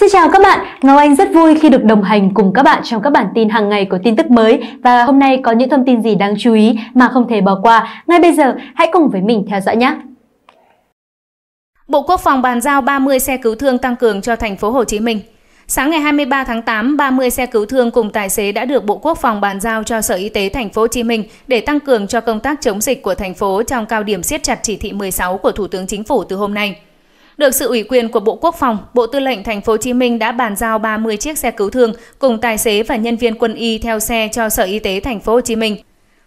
Xin chào các bạn, Ngọc Anh rất vui khi được đồng hành cùng các bạn trong các bản tin hàng ngày của tin tức mới và hôm nay có những thông tin gì đáng chú ý mà không thể bỏ qua. Ngay bây giờ, hãy cùng với mình theo dõi nhé. Bộ Quốc phòng bàn giao 30 xe cứu thương tăng cường cho thành phố Hồ Chí Minh. Sáng ngày 23 tháng 8, 30 xe cứu thương cùng tài xế đã được Bộ Quốc phòng bàn giao cho Sở Y tế thành phố Hồ Chí Minh để tăng cường cho công tác chống dịch của thành phố trong cao điểm siết chặt chỉ thị 16 của Thủ tướng Chính phủ từ hôm nay. Được sự ủy quyền của Bộ Quốc phòng, Bộ Tư lệnh Thành phố Hồ Chí Minh đã bàn giao 30 chiếc xe cứu thương cùng tài xế và nhân viên quân y theo xe cho Sở Y tế Thành phố Hồ Chí Minh.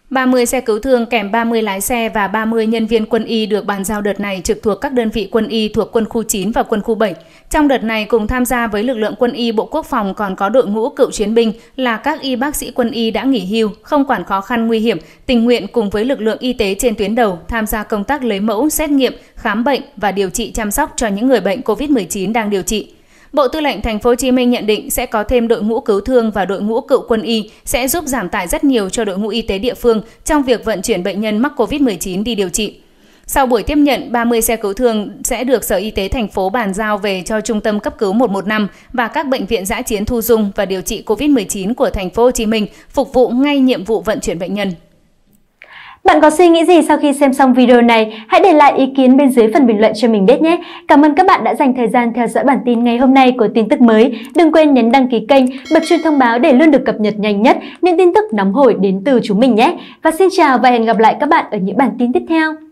30 xe cứu thương kèm 30 lái xe và 30 nhân viên quân y được bàn giao đợt này trực thuộc các đơn vị quân y thuộc quân khu 9 và quân khu 7. Trong đợt này cùng tham gia với lực lượng quân y Bộ Quốc phòng còn có đội ngũ cựu chiến binh là các y bác sĩ quân y đã nghỉ hưu, không quản khó khăn nguy hiểm, tình nguyện cùng với lực lượng y tế trên tuyến đầu tham gia công tác lấy mẫu, xét nghiệm, khám bệnh và điều trị chăm sóc cho những người bệnh COVID-19 đang điều trị. Bộ Tư lệnh Thành phố Hồ Chí Minh nhận định sẽ có thêm đội ngũ cứu thương và đội ngũ cựu quân y sẽ giúp giảm tải rất nhiều cho đội ngũ y tế địa phương trong việc vận chuyển bệnh nhân mắc COVID-19 đi điều trị. Sau buổi tiếp nhận, 30 xe cứu thương sẽ được Sở Y tế thành phố bàn giao về cho Trung tâm cấp cứu 115 và các bệnh viện giã chiến thu dung và điều trị COVID-19 của thành phố Hồ Chí Minh phục vụ ngay nhiệm vụ vận chuyển bệnh nhân. Bạn có suy nghĩ gì sau khi xem xong video này? Hãy để lại ý kiến bên dưới phần bình luận cho mình biết nhé. Cảm ơn các bạn đã dành thời gian theo dõi bản tin ngày hôm nay của tin tức mới. Đừng quên nhấn đăng ký kênh, bật chuông thông báo để luôn được cập nhật nhanh nhất những tin tức nóng hổi đến từ chúng mình nhé. Và xin chào và hẹn gặp lại các bạn ở những bản tin tiếp theo.